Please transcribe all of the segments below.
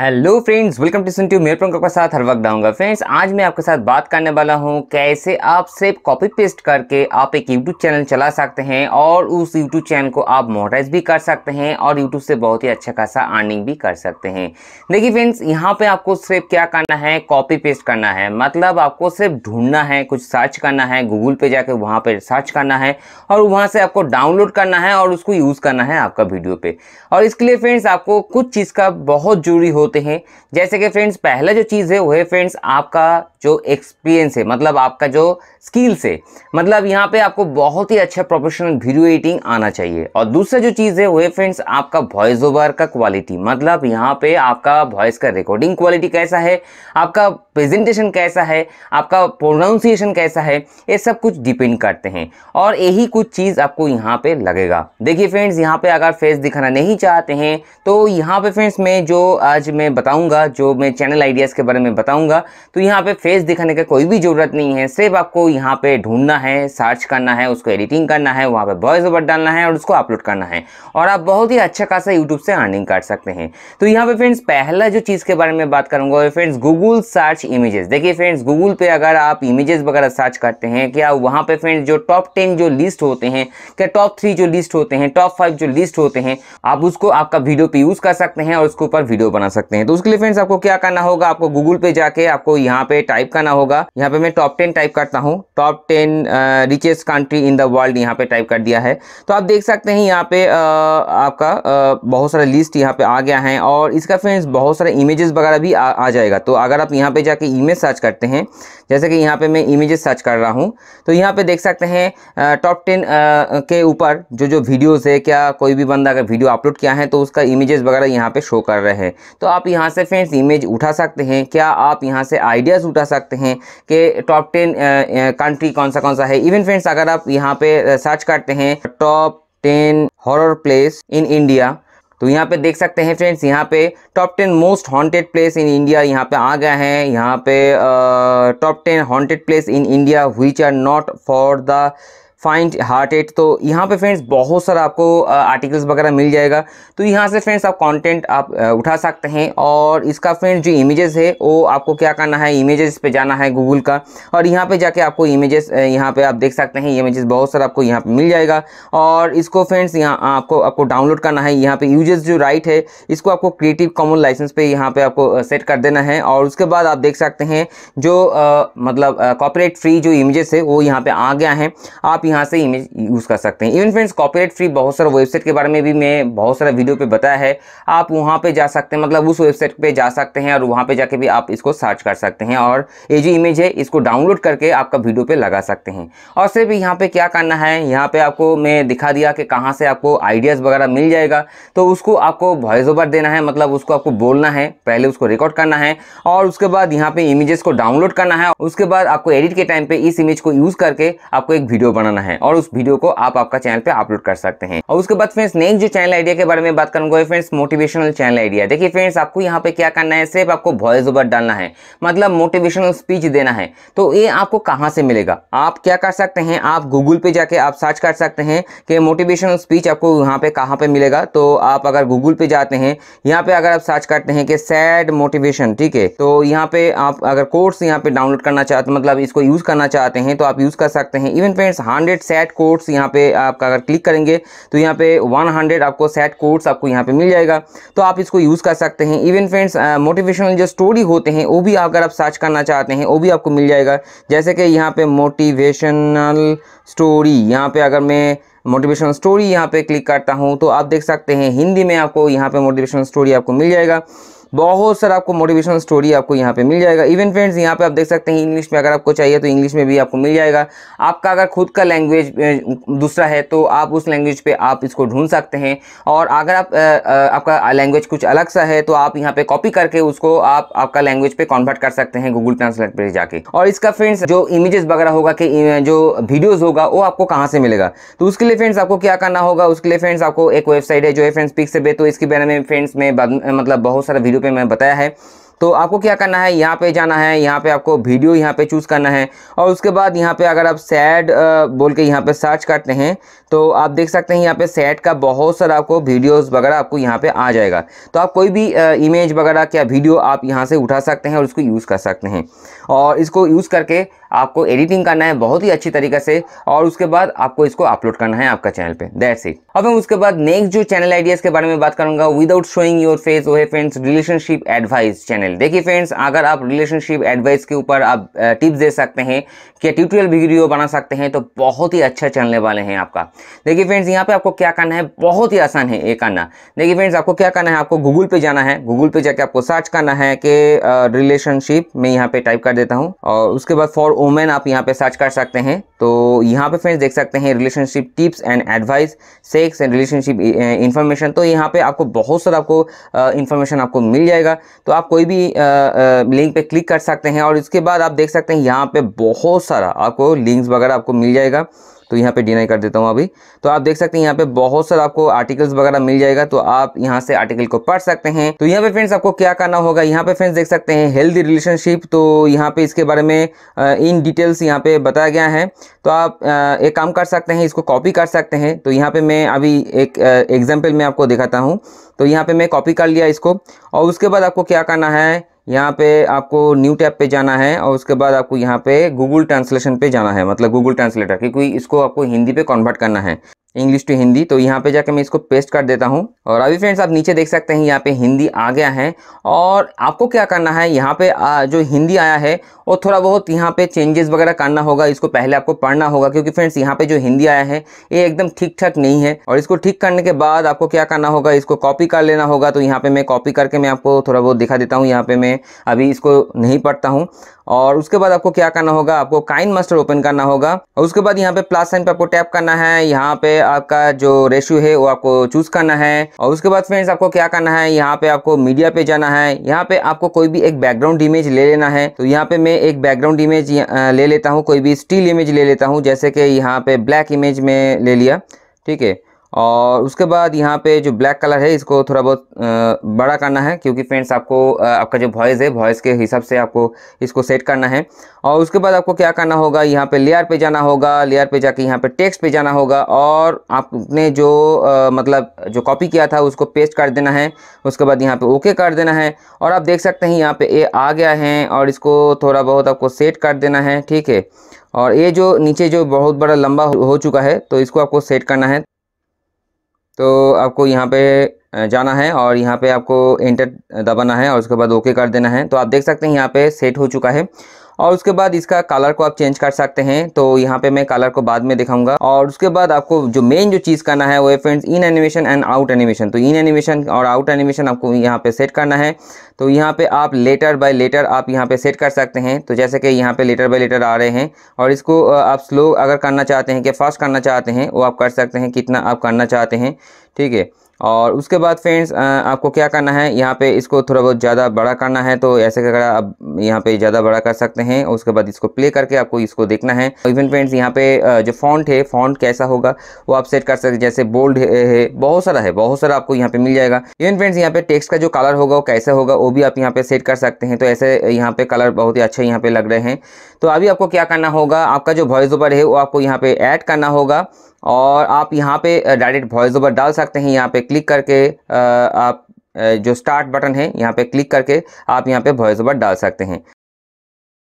hello friends welcome to सुनटू मेरे प्रमुख के साथ हर वक्त आऊँगा फ्रेंड्स आज मैं आपके साथ बात करने वाला हूँ कैसे आप सिर्फ कॉपी पेस्ट करके आप एक यूट्यूब चैनल चला सकते हैं और उस यूट्यूब चैनल को आप मोटाइज भी कर सकते हैं और यूट्यूब से बहुत ही अच्छा खासा अर्निंग भी कर सकते हैं देखिए फ्रेंड्स यहाँ पर आपको सिर्फ क्या करना है कॉपी पेस्ट करना है मतलब आपको सिर्फ ढूंढना है कुछ सर्च करना है गूगल पर जाकर वहाँ पर सर्च करना है और वहाँ से आपको डाउनलोड करना है और उसको यूज़ करना है आपका वीडियो पर और इसके लिए फ्रेंड्स आपको कुछ चीज़ का बहुत जरूरी हो होते हैं जैसे कि फ्रेंड्स पहला जो चीज़ है वो है फ्रेंड्स आपका जो एक्सपीरियंस है मतलब आपका जो स्किल्स है मतलब यहाँ पे आपको बहुत ही अच्छा प्रोफेशनल वीडियो एडिटिंग आना चाहिए और दूसरा जो चीज़ है वो है फ्रेंड्स आपका वॉइस ओवर का क्वालिटी मतलब यहाँ पे आपका वॉइस का रिकॉर्डिंग क्वालिटी कैसा है आपका प्रेजेंटेशन कैसा है आपका प्रोनाउंसिएशन कैसा है ये सब कुछ डिपेंड करते हैं और यही कुछ चीज़ आपको यहाँ पे लगेगा देखिए फ्रेंड्स यहाँ पे अगर फेस दिखाना नहीं चाहते हैं तो यहाँ पे फ्रेंड्स मैं जो आज मैं बताऊँगा जो मैं चैनल आइडियाज़ के बारे में बताऊँगा तो यहाँ पर फेस दिखाने का कोई भी ज़रूरत नहीं है सिर्फ आपको यहाँ पर ढूंढना है सर्च करना है उसको एडिटिंग करना है वहाँ पर वॉइस ओवर डालना है और उसको अपलोड करना है और आप बहुत ही अच्छा खासा यूट्यूब से अर्निंग कर सकते हैं तो यहाँ पर फ्रेंड्स पहला जो चीज़ के बारे में बात करूँगा friends Google search search images देखिए फ्रेंड्स गूगल पे अगर आप इमेजेस वगैरह सर्च करते हैं क्या वहाँ पे फ्रेंड्स जो टॉप टेन जो लिस्ट होते हैं क्या टॉप थ्री जो लिस्ट होते हैं टॉप फाइव जो लिस्ट होते हैं आप उसको आपका वीडियो पे यूज़ कर सकते हैं और उसके ऊपर वीडियो बना सकते हैं तो उसके लिए फ्रेंड्स आपको क्या करना होगा आपको गूगल पे जाके आपको यहाँ पे टाइप करना होगा यहाँ पे मैं टॉप टेन टाइप करता हूँ top ten richest country in the world यहाँ पे टाइप कर दिया है तो आप देख सकते हैं यहाँ पे आपका बहुत सारा लिस्ट यहाँ पे आ गया है और इसका फ्रेंड्स बहुत सारे इमेजेस वगैरह भी आ, आ जाएगा तो अगर आप यहाँ पे जाके इमेज सर्च करते हैं जैसे कि यहाँ पे मैं इमेजेस सर्च कर रहा हूँ तो यहाँ पे देख सकते हैं टॉप टेन के ऊपर जो जो वीडियोस है क्या कोई भी बंदा अगर वीडियो अपलोड किया है तो उसका इमेजेस वगैरह यहाँ पे शो कर रहे हैं तो आप यहाँ से फ्रेंड्स इमेज उठा सकते हैं क्या आप यहाँ से आइडियाज़ उठा सकते हैं कि टॉप टेन कंट्री कौन सा कौन सा है इवन फ्रेंड्स अगर आप यहाँ पर सर्च करते हैं top ten horror place in India तो यहाँ पे देख सकते हैं फ्रेंड्स यहाँ पे top ten most haunted place in India यहाँ पे आ गया है यहाँ पे top ten haunted place in India which are not for the faint hearted तो यहाँ पे फ्रेंड्स बहुत सारा आपको आर्टिकल्स वगैरह मिल जाएगा तो यहाँ से फ्रेंड्स आप कंटेंट आप उठा सकते हैं और इसका फ्रेंड्स जो इमेजेस है वो आपको क्या करना है इमेजेस पे जाना है गूगल का और यहाँ पे जाके आपको इमेजेस यहाँ पे आप देख सकते हैं इमेजेस बहुत सारा आपको यहाँ पर मिल जाएगा और इसको फ्रेंड्स यहाँ आपको आपको डाउनलोड करना है यहाँ पर यूजेस जो राइट है इसको आपको क्रिएटिव कॉमन लाइसेंस पे यहाँ पर आपको सेट कर देना है और उसके बाद आप देख सकते हैं जो मतलब कॉपरेट फ्री जो इमेजेस है वो यहाँ पर आ गया है आप यहाँ से इमेज यूज़ कर सकते हैं इवन फ्रेंड्स कॉपीराइट फ्री बहुत सारा वेबसाइट के बारे में भी मैं बहुत सारा वीडियो पे बताया है आप वहाँ पे जा सकते हैं मतलब उस वेबसाइट पे जा सकते हैं और वहाँ पे जाके भी आप इसको सर्च कर सकते हैं और ये जो इमेज है इसको डाउनलोड करके आपका वीडियो पर लगा सकते हैं और सिर्फ यहाँ पर क्या करना है यहाँ पर आपको मैं दिखा दिया कि कहाँ से आपको आइडियाज़ वगैरह मिल जाएगा तो उसको आपको वॉइस ओवर देना है मतलब उसको आपको बोलना है पहले उसको रिकॉर्ड करना है और उसके बाद यहाँ पर इमेजेस को डाउनलोड करना है उसके बाद आपको एडिट के टाइम पर इस इमेज को यूज़ करके आपको एक वीडियो बनाना करना है और उस वीडियो को आप आपका चैनल पे अपलोड कर सकते हैं और उसके बाद फ्रेंड्स नेक्स्ट जो चैनल आइडिया के बारे में बात करूंगा फ्रेंड्स मोटिवेशनल चैनल आइडिया देखिए फ्रेंड्स आपको यहाँ पे क्या करना है सिर्फ आपको वॉइस ओवर डालना है मतलब मोटिवेशनल स्पीच देना है तो ये आपको कहाँ से मिलेगा आप क्या कर सकते हैं आप गूगल पे जाके आप सर्च कर सकते हैं कि मोटिवेशनल स्पीच आपको यहाँ पे कहाँ पे मिलेगा तो आप अगर गूगल पे जाते हैं यहाँ पे अगर आप सर्च करते हैं कि सैड मोटिवेशन ठीक है तो यहाँ पे आप अगर कोर्स यहाँ पे डाउनलोड करना चाहते मतलब इसको यूज़ करना चाहते हैं तो आप यूज़ कर सकते हैं even friends hundred hundred set codes यहाँ पे आपका अगर क्लिक करेंगे तो यहाँ पे वन हंड्रेड आपको सेट कोड्स आपको यहाँ पे मिल जाएगा तो आप इसको यूज़ कर सकते हैं इवन फ्रेंड्स मोटिवेशनल जो स्टोरी होते हैं वो भी अगर आप सर्च करना चाहते हैं वो भी आपको मिल जाएगा जैसे कि यहाँ पर मोटिवेशनल स्टोरी यहाँ पर अगर मैं मोटिवेशनल स्टोरी यहाँ पे क्लिक करता हूँ तो आप देख सकते हैं हिंदी में आपको यहाँ पे मोटिवेशनल स्टोरी आपको मिल जाएगा बहुत सारा आपको मोटिवेशनल स्टोरी आपको यहाँ पे मिल जाएगा इवन फ्रेंड्स यहाँ पे आप देख सकते हैं इंग्लिश में अगर आपको चाहिए तो इंग्लिश में भी आपको मिल जाएगा आपका अगर खुद का लैंग्वेज दूसरा है तो आप उस लैंग्वेज पे आप इसको ढूंढ सकते हैं और अगर आप आ, आ, आपका लैंग्वेज कुछ अलग सा है तो आप यहाँ पे कॉपी करके उसको आप आपका लैंग्वेज पे कन्वर्ट कर सकते हैं गूगल ट्रांसलेट पर जाके और इसका फ्रेंड्स जो इमेजेस वगैरह होगा कि जो वीडियोज़ होगा वो आपको कहाँ से मिलेगा तो उसके लिए फ्रेंड्स आपको क्या करना होगा उसके लिए फ्रेंड्स आपको एक वेबसाइट है जो है फ्रेंड्स पिक्स तो इसके बारे में फ्रेंड्स में मतलब बहुत सारा वीडियो वीडियो पे मैं बताया है तो आपको क्या करना है यहाँ पे जाना है यहाँ पे आपको वीडियो यहाँ पे चूज़ करना है और उसके बाद यहाँ पे अगर आप सैड बोल के यहाँ पे सर्च करते हैं तो आप देख सकते हैं यहाँ पे सैड का बहुत सारा आपको वीडियोस वगैरह आपको यहाँ पे आ जाएगा तो आप कोई भी इमेज वगैरह क्या वीडियो आप यहाँ से उठा सकते हैं और उसको यूज़ कर सकते हैं और इसको यूज़ करके आपको एडिटिंग करना है बहुत ही अच्छी तरीके से और उसके बाद आपको इसको अपलोड करना है आपका चैनल पे दैट्स इट अब हम उसके बाद नेक्स्ट जो चैनल आइडियाज़ के बारे में बात करूंगा विदाउट शोइंग योर फेस वो है फ्रेंड्स रिलेशनशिप एडवाइस चैनल देखिए फ्रेंड्स अगर आप रिलेशनशिप एडवाइस के ऊपर आप टिप्स दे सकते हैं क्या ट्यूटोरियल वीडियो बना सकते हैं तो बहुत ही अच्छा चलने वाले हैं आपका देखिए फ्रेंड्स यहाँ पे आपको क्या करना है बहुत ही आसान है ये करना देखिए फ्रेंड्स आपको क्या करना है आपको गूगल पे जाना है गूगल पे जाके आपको सर्च करना है कि रिलेशनशिप मैं यहाँ पे टाइप कर देता हूँ और उसके बाद फॉर वुमेन आप यहाँ पे सर्च कर सकते हैं तो यहाँ पे फ्रेंड्स देख सकते हैं relationship tips and advice sex and relationship information तो यहाँ पे आपको बहुत सारा आपको इन्फॉर्मेशन आपको मिल जाएगा तो आप कोई भी लिंक पे क्लिक कर सकते हैं और इसके बाद आप देख सकते हैं यहाँ पे बहुत सारा आपको लिंक्स वगैरह आपको मिल जाएगा तो यहाँ पे डिनाई कर देता हूँ अभी तो आप देख सकते हैं यहाँ पे बहुत सारा आपको आर्टिकल्स वगैरह मिल जाएगा तो आप यहाँ से आर्टिकल को पढ़ सकते हैं तो यहाँ पे फ्रेंड्स आपको क्या करना होगा यहाँ पे फ्रेंड्स देख सकते हैं हेल्दी रिलेशनशिप तो यहाँ पे इसके बारे में इन डिटेल्स यहाँ पे बताया गया है तो आप एक काम कर सकते हैं इसको कॉपी कर सकते हैं तो यहाँ पे मैं अभी एक एग्जाम्पल मैं आपको दिखाता हूँ तो यहाँ पे मैं कॉपी कर लिया इसको और उसके बाद आपको क्या करना है यहाँ पे आपको न्यू टैब पे जाना है और उसके बाद आपको यहाँ पे गूगल ट्रांसलेशन पे जाना है मतलब गूगल ट्रांसलेटर क्योंकि इसको आपको हिंदी पे कन्वर्ट करना है इंग्लिश टू हिंदी तो यहाँ पे जाके मैं इसको पेस्ट कर देता हूँ और अभी फ्रेंड्स आप नीचे देख सकते हैं यहाँ पे हिंदी आ गया है और आपको क्या करना है यहाँ पे जो हिंदी आया है वो थोड़ा बहुत यहाँ पे चेंजेस वगैरह करना होगा इसको पहले आपको पढ़ना होगा क्योंकि फ्रेंड्स यहाँ पे जो हिंदी आया है ये एकदम ठीक ठाक नहीं है और इसको ठीक करने के बाद आपको क्या करना होगा इसको कॉपी कर लेना होगा तो यहाँ पर मैं कॉपी करके मैं आपको थोड़ा बहुत दिखा देता हूँ यहाँ पर मैं अभी इसको नहीं पढ़ता हूँ और उसके बाद आपको क्या करना होगा आपको काइन मास्टर ओपन करना होगा और उसके बाद यहाँ पे प्लस साइन पर आपको टैप करना है यहाँ पे आपका जो रेशियो है वो आपको चूज करना है और उसके बाद फ्रेंड्स आपको क्या करना है यहाँ पे आपको मीडिया पे जाना है यहाँ पे आपको कोई भी एक बैकग्राउंड इमेज ले लेना है तो यहाँ पे मैं एक बैकग्राउंड इमेज ले लेता हूँ कोई भी स्टील इमेज ले लेता हूँ जैसे कि यहाँ पे ब्लैक इमेज में ले लिया ठीक है और उसके बाद यहाँ पे जो ब्लैक कलर है इसको थोड़ा बहुत बड़ा करना है क्योंकि फ्रेंड्स आपको आपका जो वॉइस है वॉइस के हिसाब से आपको इसको सेट करना है और उसके बाद आपको क्या करना होगा यहाँ पे लेयर पे जाना होगा लेयर पे जाके यहाँ पे टेक्स्ट पे जाना होगा और आपने जो आ, मतलब जो कॉपी किया था उसको पेस्ट कर देना है उसके बाद यहाँ पर ओके कर देना है और आप देख सकते हैं यहाँ पर ए आ गया है और इसको थोड़ा बहुत आपको सेट कर देना है ठीक है और ये जो नीचे जो बहुत बड़ा लंबा हो चुका है तो इसको आपको सेट करना है तो आपको यहाँ पे जाना है और यहाँ पे आपको एंटर दबाना है और उसके बाद ओके कर देना है तो आप देख सकते हैं यहाँ पे सेट हो चुका है और उसके बाद इसका कलर को आप चेंज कर सकते हैं तो यहाँ पे मैं कलर को बाद में दिखाऊंगा और उसके बाद आपको जो मेन जो चीज़ करना है वो है friends in animation and out animation तो इन एनिमेशन और आउट एनिमेशन आपको यहाँ पे सेट करना है तो यहाँ पे आप लेटर बाय लेटर आप यहाँ पे सेट कर सकते हैं तो जैसे कि यहाँ पे लेटर बाय लेटर आ रहे हैं और इसको आप स्लो अगर करना चाहते हैं कि फास्ट करना चाहते हैं वो आप कर सकते हैं कितना आप करना चाहते हैं ठीक है और उसके बाद फ्रेंड्स आपको क्या करना है यहाँ पे इसको थोड़ा बहुत ज़्यादा बड़ा करना है तो ऐसे अगर आप यहाँ पे ज़्यादा बड़ा कर सकते हैं उसके बाद इसको प्ले करके आपको इसको देखना है इवन फ्रेंड्स यहाँ पे जो फॉन्ट है फॉन्ट कैसा होगा वो आप सेट कर सकते जैसे बोल्ड है बहुत सारा है बहुत सारा आपको यहाँ पे मिल जाएगा इवन फ्रेंड्स यहाँ पे टेक्स्ट का जो कलर होगा वो कैसा होगा वो भी आप यहाँ पे सेट कर सकते हैं तो ऐसे यहाँ पे कलर बहुत ही अच्छे यहाँ पे लग रहे हैं तो अभी आपको क्या करना होगा आपका जो वॉइस ओवर है वो आपको यहाँ पे ऐड करना होगा और आप यहाँ पे डायरेक्ट वॉइस ओवर डाल सकते हैं यहाँ पे क्लिक करके आप जो स्टार्ट बटन है यहाँ पे क्लिक करके आप यहाँ पे वॉइस ओवर डाल सकते हैं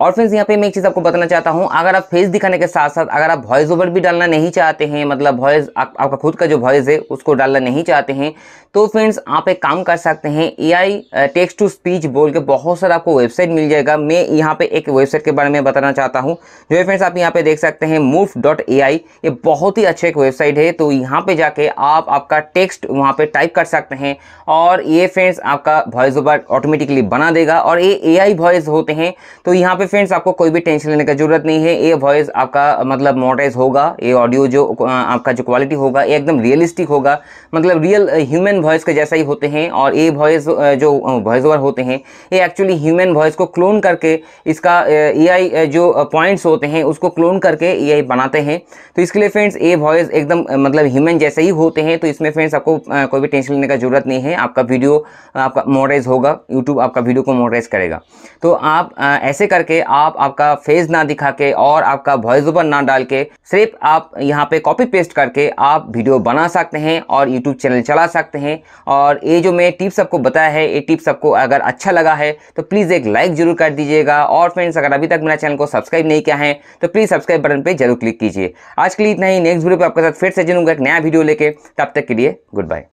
और फ्रेंड्स यहाँ पे मैं एक चीज़ आपको बताना चाहता हूँ अगर आप फेस दिखाने के साथ साथ अगर आप वॉइस ओवर भी डालना नहीं चाहते हैं मतलब वॉइस आप, आपका खुद का जो वॉइस है उसको डालना नहीं चाहते हैं तो फ्रेंड्स आप एक काम कर सकते हैं एआई टेक्स्ट टू स्पीच बोल के बहुत सारा आपको वेबसाइट मिल जाएगा मैं यहाँ पे एक वेबसाइट के बारे में बताना चाहता हूँ जो है फ्रेंड्स आप यहाँ पे देख सकते हैं मूव डॉट ए आई ये बहुत ही अच्छा एक वेबसाइट है तो यहाँ पे जाके आप आपका टेक्स्ट वहाँ पे टाइप कर सकते हैं और ये फ्रेंड्स आपका वॉइस ओवर ऑटोमेटिकली बना देगा और ये ए आई वॉइस होते हैं तो यहाँ पे फ्रेंड्स आपको कोई भी टेंशन लेने का जरूरत नहीं है ये वॉइस आपका मतलब मोटाइज होगा ये ऑडियो जो आपका जो क्वालिटी होगा ये एकदम रियलिस्टिक होगा मतलब रियल ह्यूमन वॉइस के जैसा ही होते हैं और ये वॉइस जो वॉइस ओवर होते हैं ये एक्चुअली ह्यूमन वॉइस को क्लोन करके इसका ए जो पॉइंट्स होते हैं उसको क्लोन करके ए बनाते हैं तो इसके लिए फ्रेंड्स ये वॉइस एकदम मतलब ह्यूमन जैसे ही होते हैं तो इसमें फ्रेंड्स आपको कोई भी टेंशन लेने का जरूरत नहीं है आपका वीडियो आपका मोटाइज होगा यूट्यूब आपका वीडियो को मोटाइज करेगा तो आप ऐसे करके के आप आपका फेस ना दिखा के और आपका वॉइस ओवर ना डाल के सिर्फ आप यहाँ पे कॉपी पेस्ट करके आप वीडियो बना सकते हैं और यूट्यूब चैनल चला सकते हैं और ये जो मैं टिप्स आपको बताया है ये टिप्स आपको अगर अच्छा लगा है तो प्लीज़ एक लाइक जरूर कर दीजिएगा और फ्रेंड्स अगर अभी तक मेरा चैनल को सब्सक्राइब नहीं किया है तो प्लीज़ सब्सक्राइब बटन पर जरूर क्लिक कीजिए आज के लिए इतना ही नेक्स्ट वीडियो पर आपके साथ फिर से जुड़ूंगा एक नया वीडियो लेके तब तक के लिए गुड बाय